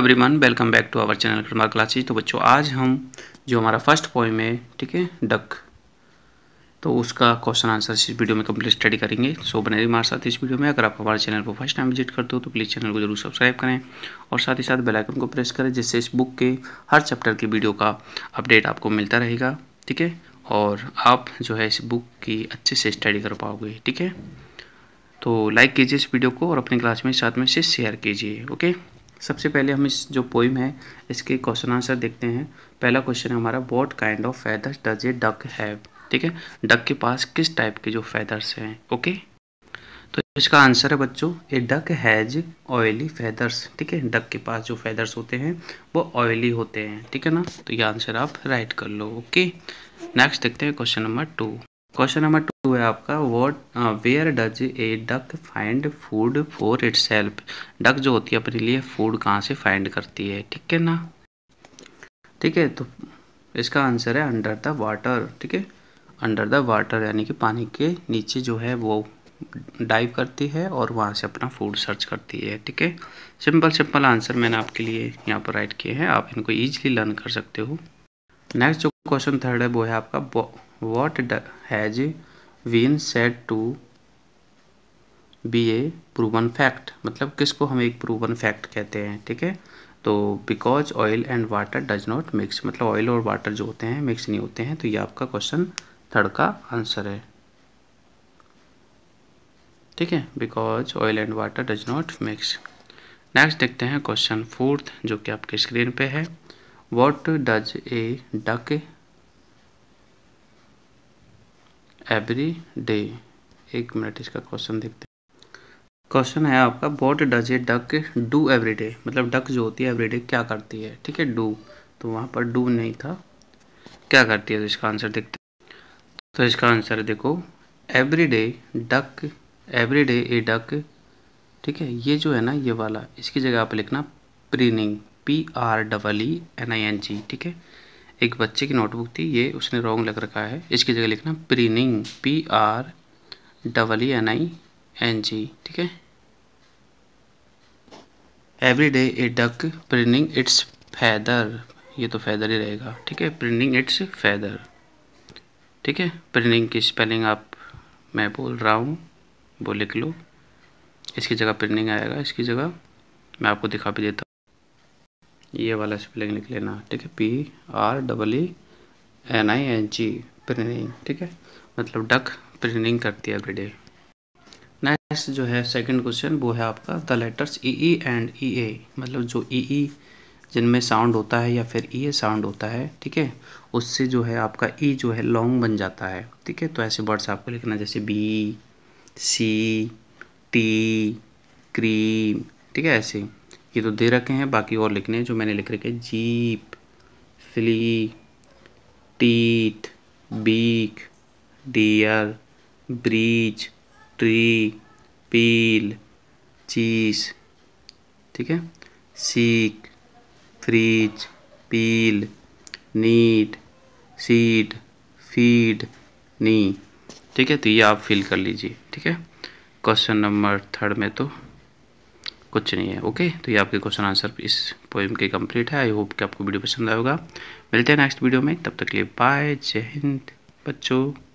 everyone welcome back to our channel grammar classes तो बच्चों आज हम जो हमारा फर्स्ट पॉइंट है ठीक है डक तो उसका क्वेश्चन आंसर इस वीडियो में कंप्लीट स्टडी करेंगे सो बने रही हमारे साथ इस वीडियो में अगर आप हमारे चैनल को फर्स्ट टाइम विजिट करते हो तो प्लीज़ चैनल को जरूर सब्सक्राइब करें और साथ ही साथ बेलाइकन को प्रेस करें जिससे इस बुक के हर चैप्टर की वीडियो का अपडेट आपको मिलता रहेगा ठीक है और आप जो है इस बुक की अच्छे से स्टडी कर पाओगे ठीक है तो लाइक कीजिए इस वीडियो को और अपनी क्लास में साथ में से शेयर कीजिए ओके सबसे पहले हम इस जो पोइम है इसके क्वेश्चन आंसर देखते हैं पहला क्वेश्चन है हमारा what kind of feathers does a duck have ठीक है डक के पास किस टाइप के जो फैदर्स हैं ओके तो इसका आंसर है बच्चों a duck has oily feathers ठीक है डक के पास जो फैदर्स होते हैं वो ऑयली होते हैं ठीक है ना तो ये आंसर आप राइट कर लो ओके नेक्स्ट देखते हैं question number two question number two है आपका what where does a duck find food for itself duck जो होती है अपने लिए फूड कहाँ से फाइंड करती है ठीक है ना ठीक है तो इसका आंसर है अंडर द वाटर ठीक है अंडर द वाटर यानी कि पानी के नीचे जो है वो डाइव करती है और वहाँ से अपना फूड सर्च करती है ठीक है सिंपल सिंपल आंसर मैंने आपके लिए यहाँ पर राइट किए हैं आप इनको ईजिली लर्न कर सकते हो नेक्स्ट जो क्वेश्चन थर्ड है वो है आपका what has been said to be a proven fact मतलब किसको हम एक प्रूवन फैक्ट कहते हैं ठीक है तो because oil and water does not mix मतलब ऑयल और वाटर जो होते हैं मिक्स नहीं होते हैं तो ये आपका क्वेश्चन थर्ड का आंसर है ठीक है because oil and water does not mix next देखते हैं क्वेश्चन फोर्थ जो कि आपके स्क्रीन पे है what does a duck every day एक मिनट इसका क्वेश्चन देखते हैं क्वेश्चन है आपका what does a duck do every day मतलब डक जो होती है एवरी डे क्या करती है ठीक है डू तो वहाँ पर डू नहीं था क्या करती है तो इसका आंसर देखते हैं तो इसका आंसर देखो every day duck every day a duck ठीक है ये जो है ना ये वाला इसकी जगह आप लिखना preening P R double E N I N G ठीक है एक बच्चे की नोटबुक थी ये उसने रॉन्ग लग रखा है इसकी जगह लिखना preening P R double E N I N G ठीक है every day a duck preening its feather ये तो फैदर ही रहेगा ठीक है प्रिनिंग इट्स फैदर ठीक है प्रिनिंग की स्पेलिंग आप मैं बोल रहा हूँ वो लिख लो इसकी जगह प्रिनिंग आएगा इसकी जगह मैं आपको दिखा भी देता हूँ ये वाला स्पेलिंग लिख लेना ठीक है P R double E N I N G preening ठीक है मतलब डक प्रिनिंग करती है एवरी डे नेक्स्ट जो है सेकंड क्वेश्चन वो है आपका the letters E E and E A मतलब जो ई e ई e जिनमें साउंड होता है या फिर ई ए साउंड होता है ठीक है उससे जो है आपका ई e जो है लॉन्ग बन जाता है ठीक है तो ऐसे वर्ड्स आपको लिखना जैसे बी सी टी क्रीम ठीक है ऐसे ये तो दे रखे हैं बाकी और लिखने हैं जो मैंने लिख रखे jeep flee teeth beak deer breeze tree peel cheese ठीक है seek freeze peel need seed feed knee ठीक है तो ये आप फिल कर लीजिए ठीक है क्वेश्चन नंबर थर्ड में तो कुछ नहीं है ओके तो ये आपके क्वेश्चन आंसर इस पोएम के कंप्लीट है आई होप कि आपको वीडियो पसंद आएगा मिलते हैं नेक्स्ट वीडियो में तब तक के लिए बाय जय हिंद बच्चों